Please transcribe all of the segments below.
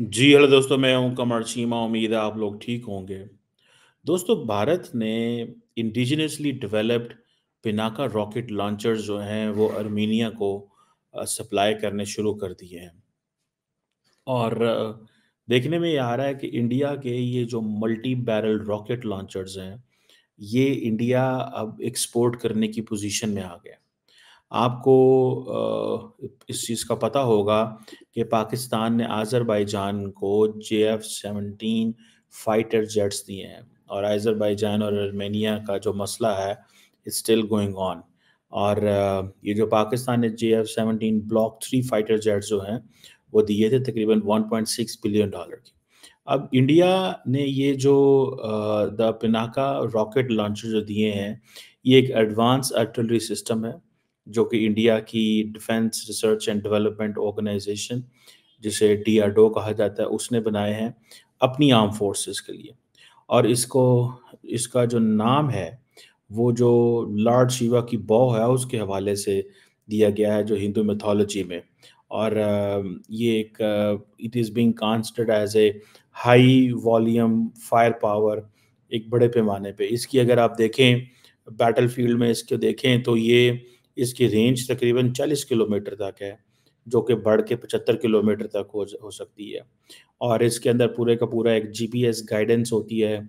जी hello दोस्तों मैं हूं कमर चीमा उम्मीद है आप लोग ठीक होंगे दोस्तों भारत ने indigenously developed Pinaka rocket launcher जो हैं वो अर्मीनिया को सप्लाई करने शुरू कर दिए हैं और देखने में ये आ रहा है कि इंडिया के ये जो मल्टी बैरल रॉकेट लॉन्चर्स हैं ये इंडिया अब एक्सपोर्ट करने की पोजीशन में आ गया आपको इस चीज़ का पता होगा कि पाकिस्तान ने आज़रबाईजान को J F seventeen fighter jets दिए हैं और आज़रबाईजान और आर्मेनिया का जो मसला है इज स्टिल गोइंग ऑन और ये जो पाकिस्तान ने J F seventeen block three fighter jets जो हैं वो दिए थे तकरीबन 1.6 बिलियन डॉलर के अब इंडिया ने ये जो द पिनाका रॉकेट लॉन्चर जो दिए हैं ये एक एडवांस आर्टिलरी सिस्टम है जो कि इंडिया की defence research and development organisation जिसे डी कहा जाता है उसने बनाए हैं अपनी आर्म फोर्सेस के लिए और इसको इसका जो नाम है वो जो लॉर्ड शिवा की बॉ है उसके हवाले से दिया गया है जो हिंदू मेथोलॉजी में और ये एक it is being considered as a high volume fire power एक बड़े पैमाने पे इसकी अगर आप देखें बैटलफील्ड में इसको देखें तो ये इसकी रेंज तकरीबन 40 किलोमीटर तक है जो कि बढ़ के पचहत्तर किलोमीटर तक हो हो सकती है और इसके अंदर पूरे का पूरा एक जीपीएस गाइडेंस होती है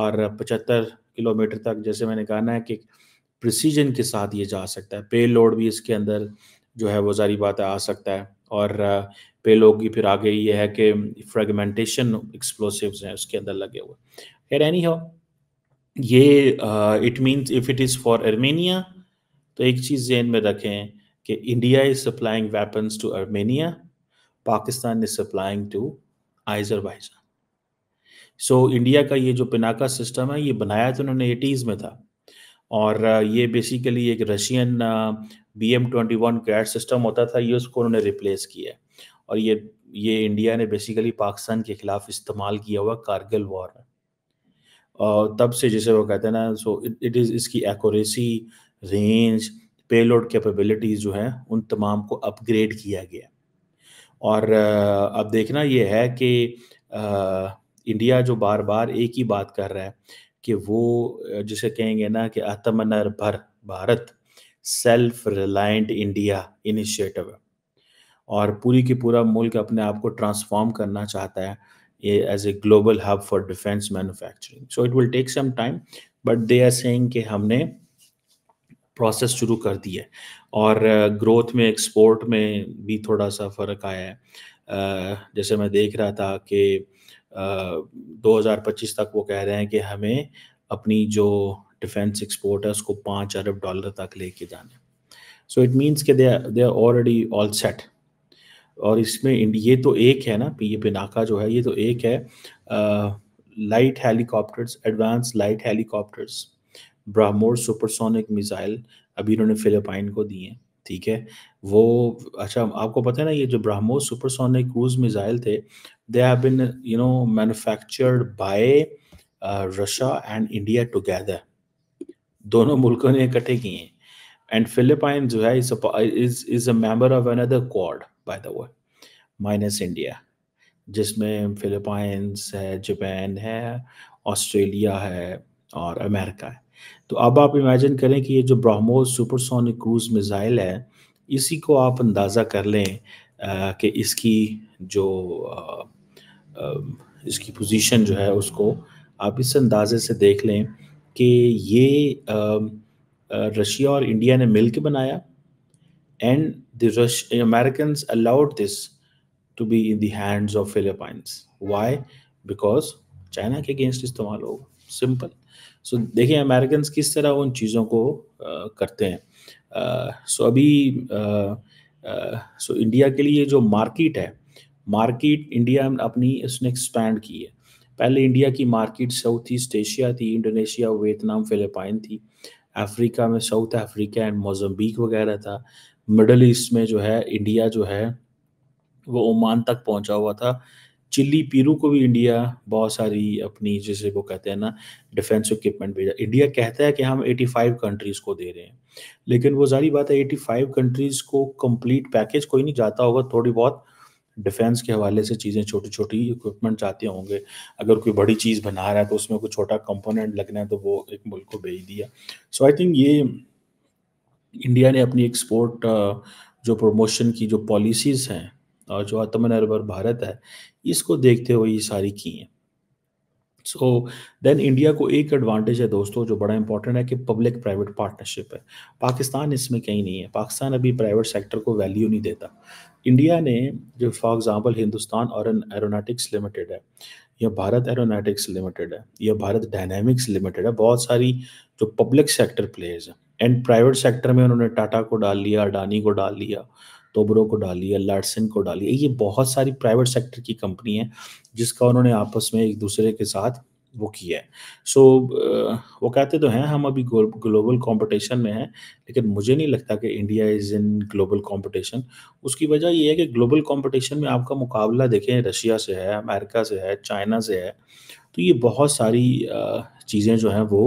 और पचहत्तर किलोमीटर तक जैसे मैंने कहा ना कि प्रिसीजन के साथ ये जा सकता है पे लोड भी इसके अंदर जो है वो जारी बात आ सकता है और पे लोग की फिर आगे ये है कि फ्रेगमेंटेशन एक्सप्लोसिव्स हैं उसके अंदर लगे हुए खैर एनी हो ये it means if it is for Armenia तो एक चीज़ जेन में रखें कि India is supplying weapons to Armenia Pakistan is supplying to वाइजर सो इंडिया का ये जो पिनाका सिस्टम है ये बनाया तो उन्होंने एटीज़ में था और ये बेसिकली एक Russian B M twenty one Grad system होता था ये उसको उन्होंने रिप्लेस किया है और ये ये इंडिया ने बेसिकली पाकिस्तान के खिलाफ इस्तेमाल किया हुआ कारगिल वॉर और तब से जैसे वो कहते हैं ना सो इट इज़ इसकी एक्यूरेसी रेंज पेलोड कैपेबिलिटीज़ जो हैं उन तमाम को अपग्रेड किया गया और अब देखना ये है कि इंडिया जो बार बार एक ही बात कर रहा है कि वो जिसे कहेंगे ना कि Atmanirbhar Bharat self reliant India initiative और पूरी की पूरा मुल्क अपने आप को ट्रांसफॉर्म करना चाहता है as a global hub for defence manufacturing so it will take some time but they are saying कि हमने प्रोसेस शुरू कर दी है और ग्रोथ में एक्सपोर्ट में भी थोड़ा सा फ़र्क आया है जैसे मैं देख रहा था कि 2025 तक वो कह रहे हैं कि हमें अपनी जो डिफेंस एक्सपोर्ट है उसको पाँच अरब डॉलर तक लेके जाना सो इट मीन्स के they they are already all set और इसमें ये तो एक है ना ये पिनाका जो है ये तो एक है light helicopters advance light helicopters BrahMos supersonic missile अभी इन्होंने फिलिपाइन को दिए हैं ठीक है वो अच्छा आपको पता है ना ये जो ब्राह्मोस सुपरसोनिक क्रूज मिसाइल थे they have been you know manufactured by Russia and India together दोनों मुल्कों ने इकट्ठे किए हैं एंड फिलिपाइन जो है is is a member of another quad by the way minus India जिसमें फिलिपाइंस है जापान है ऑस्ट्रेलिया है और अमेरिका है तो अब आप इमेजिन करें कि ये जो ब्राह्मोस सुपरसोनिक क्रूज मिज़ाइल है इसी को आप अंदाज़ा कर लें कि इसकी जो आ, आ, इसकी पोजीशन जो है उसको आप इस अंदाज़े से देख लें कि ये रशिया और इंडिया ने मिल के बनाया and the rush American allowed this to be in देंड्स hands of Philippines why because China के अगेंस्ट इस्तेमाल होगा सिंपल सो देखिए अमेरिकन किस तरह उन चीज़ों को आ, करते हैं सो अभी सो इंडिया के लिए जो मार्केट है मार्केट इंडिया अपनी उसने एक्सपैंड की है पहले इंडिया की मार्केट साउथ ईस्ट एशिया थी इंडोनेशिया वियतनाम फिलिपाइन थी अफ्रीका में साउथ अफ्रीका एंड मोजम्बिक वगैरह था मिडल ईस्ट में जो है इंडिया जो है वो ओमान तक पहुंचा हुआ था चिल्ली पीरू को भी इंडिया बहुत सारी अपनी जैसे वो कहते हैं ना डिफेंस इक्विपमेंट भेजा इंडिया कहता है कि हम 85 कंट्रीज को दे रहे हैं लेकिन वो सारी बात है 85 कंट्रीज को कंप्लीट पैकेज कोई नहीं जाता होगा थोड़ी बहुत डिफेंस के हवाले से चीज़ें छोटी छोटी इक्विपमेंट चाहते होंगे अगर कोई बड़ी चीज़ बना रहा है तो उसमें कोई छोटा कंपोनेंट लगना है तो वो एक मुल्क को भेज दिया सो आई थिंक ये इंडिया ने अपनी एक्सपोर्ट जो प्रमोशन की जो पॉलिसीज़ हैं और जो आत्मनिर्भर भारत है इसको देखते हुए ये सारी की हैं सो देन इंडिया को एक एडवांटेज है दोस्तों जो बड़ा इंपॉर्टेंट है कि पब्लिक प्राइवेट पार्टनरशिप है पाकिस्तान इसमें कहीं नहीं है पाकिस्तान अभी प्राइवेट सेक्टर को वैल्यू नहीं देता इंडिया ने जो फॉर एग्जांपल हिंदुस्तान और एरोनाटिक्स लिमिटेड है या भारत एरोनाटिक्स लिमिटेड है या भारत डायनेमिक्स लिमिटेड है बहुत सारी जो पब्लिक सेक्टर प्लेयर्स हैं एंड प्राइवेट सेक्टर में उन्होंने टाटा को डाल लिया अडानी को डाल लिया टोबरो को डाली है लार्सन को डाली है ये बहुत सारी प्राइवेट सेक्टर की कंपनी है जिसका उन्होंने आपस में एक दूसरे के साथ वो किया है सो so, वो कहते तो हैं हम अभी ग्लोबल कंपटीशन में हैं लेकिन मुझे नहीं लगता कि India is in global competition उसकी वजह ये है कि ग्लोबल कंपटीशन में आपका मुकाबला देखें रशिया से है अमेरिका से है चाइना से है तो ये बहुत सारी चीज़ें जो हैं वो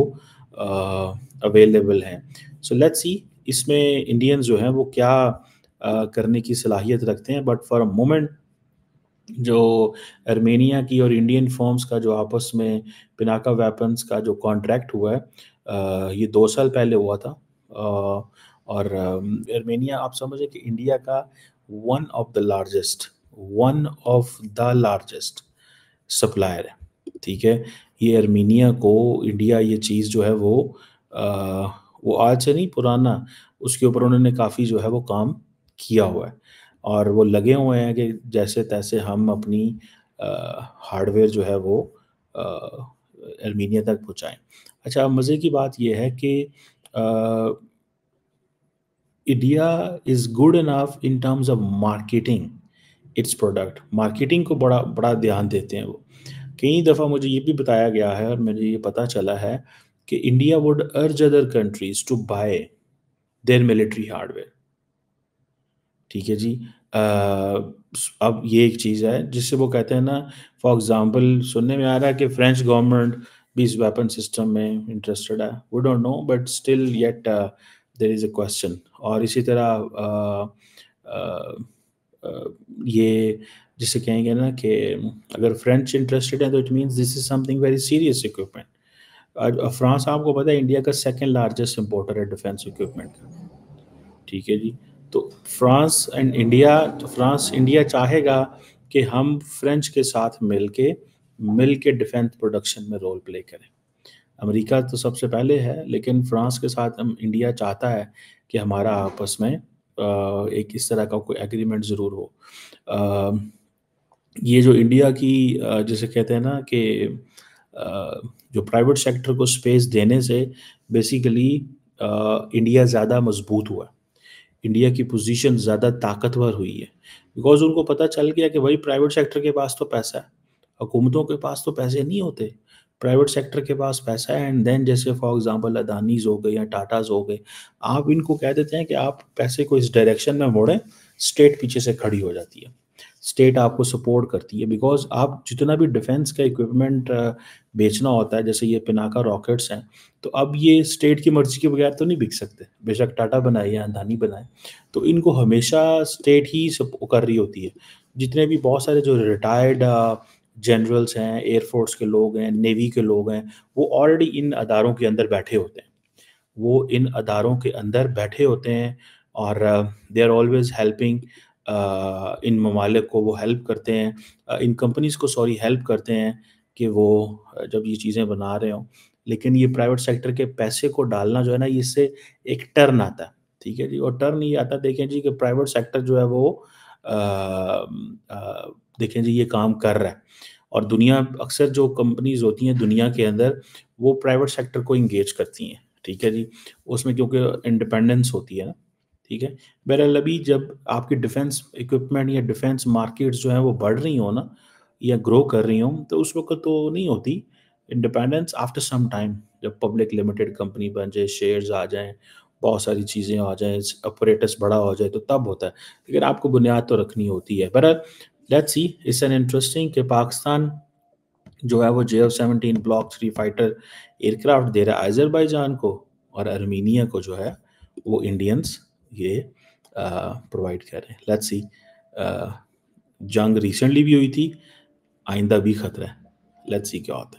अवेलेबल हैं सो लेट्स सी इसमें इंडियन जो हैं वो क्या करने की सलाहियत रखते हैं बट फॉर मोमेंट जो अर्मेनिया की और इंडियन फॉर्म्स का जो आपस में पिनाका वेपन्स का जो कॉन्ट्रैक्ट हुआ है ये दो साल पहले हुआ था और अर्मेनिया आप समझें कि इंडिया का one of the largest one of the largest supplier है ठीक है ये अर्मीनिया को इंडिया ये चीज़ जो है वो वो आज से नहीं पुराना उसके ऊपर उन्होंने काफ़ी जो है वो काम किया हुआ है और वो लगे हुए हैं कि जैसे तैसे हम अपनी हार्डवेयर जो है वो एलमिनिया तक पहुँचाएँ अच्छा मज़े की बात यह है कि India is good enough in terms of marketing its product marketing को बड़ा बड़ा ध्यान देते हैं वो कई दफ़ा मुझे ये भी बताया गया है और मुझे ये पता चला है कि India would urge other countries to buy their military hardware ठीक है जी आ, अब ये एक चीज़ है जिससे वो कहते हैं ना फॉर एग्जांपल सुनने में आ रहा है कि फ्रेंच गवर्नमेंट भी इस वेपन सिस्टम में इंटरेस्टेड है we don't know but still yet there is a question और इसी तरह आ, आ, ये जिसे कहेंगे ना कि अगर फ्रेंच इंटरेस्टेड है तो it means this is something very serious equipment France आपको पता है इंडिया का सेकेंड लार्जेस्ट इम्पोर्टर है डिफेंस इक्विपमेंट का ठीक है जी तो फ्रांस एंड इंडिया तो फ्रांस इंडिया चाहेगा कि हम फ्रेंच के साथ मिल के मिल के डिफेंस प्रोडक्शन में रोल प्ले करें अमेरिका तो सबसे पहले है लेकिन फ्रांस के साथ हम इंडिया चाहता है कि हमारा आपस में एक इस तरह का कोई एग्रीमेंट ज़रूर हो ये जो इंडिया की जैसे कहते हैं ना कि जो प्राइवेट सेक्टर को स्पेस देने से बेसिकली इंडिया ज़्यादा मजबूत हुआ इंडिया की पोजीशन ज़्यादा ताकतवर हुई है बिकॉज उनको पता चल गया कि भाई प्राइवेट सेक्टर के पास तो पैसा है हुकूमतों के पास तो पैसे नहीं होते प्राइवेट सेक्टर के पास पैसा है एंड देन जैसे फॉर एग्जांपल अदानीज हो गए या टाटाज हो गए आप इनको कह देते हैं कि आप पैसे को इस डायरेक्शन में मोड़ें स्टेट पीछे से खड़ी हो जाती है स्टेट आपको सपोर्ट करती है बिकॉज आप जितना भी डिफेंस का इक्विपमेंट बेचना होता है जैसे ये पिनाका रॉकेट्स हैं तो अब ये स्टेट की मर्जी के बगैर तो नहीं बिक सकते बेशक टाटा बनाए या अंधानी बनाए तो इनको हमेशा स्टेट ही कर रही होती है जितने भी बहुत सारे जो रिटायर्ड जनरल्स हैं एयरफोर्स के लोग हैं नेवी के लोग हैं वो ऑलरेडी इन अदारों के अंदर बैठे होते हैं वो इन अदारों के अंदर बैठे होते हैं और दे आर ऑलवेज हेल्पिंग इन ममालिक को वो हेल्प करते हैं इन कंपनीज़ को सॉरी हेल्प करते हैं कि वो जब ये चीज़ें बना रहे हों लेकिन ये प्राइवेट सेक्टर के पैसे को डालना जो है ना इससे एक टर्न आता है ठीक है जी और टर्न ये आता है देखें जी कि प्राइवेट सेक्टर जो है वो आ, आ, देखें जी ये काम कर रहा है और दुनिया अक्सर जो कंपनीज होती हैं दुनिया के अंदर वो प्राइवेट सेक्टर को इंगेज करती हैं ठीक है जी उसमें क्योंकि इंडिपेंडेंस होती है ना ठीक है बहरहाल अभी जब आपकी डिफेंस इक्विपमेंट या डिफेंस मार्केट्स जो है वो बढ़ रही हो ना या ग्रो कर रही हो तो उस वक्त तो नहीं होती इंडिपेंडेंस आफ्टर सम टाइम जब पब्लिक लिमिटेड कंपनी बन जाए शेयर्स आ जाएं बहुत सारी चीज़ें आ जाएं ऑपरेटर्स बड़ा हो जाए तो तब होता है लेकिन आपको बुनियाद तो रखनी होती है बहरहाल let's see it's an interesting कि पाकिस्तान जो है वो J F seventeen block three fighter aircraft दे रहा है आजरबाईजान को और अर्मीनिया को जो है वो इंडियंस ये प्रोवाइड कर रहे हैं लेट्स सी जंग रिसेंटली भी हुई थी आइंदा भी खतरा है लेट्स सी क्या होता है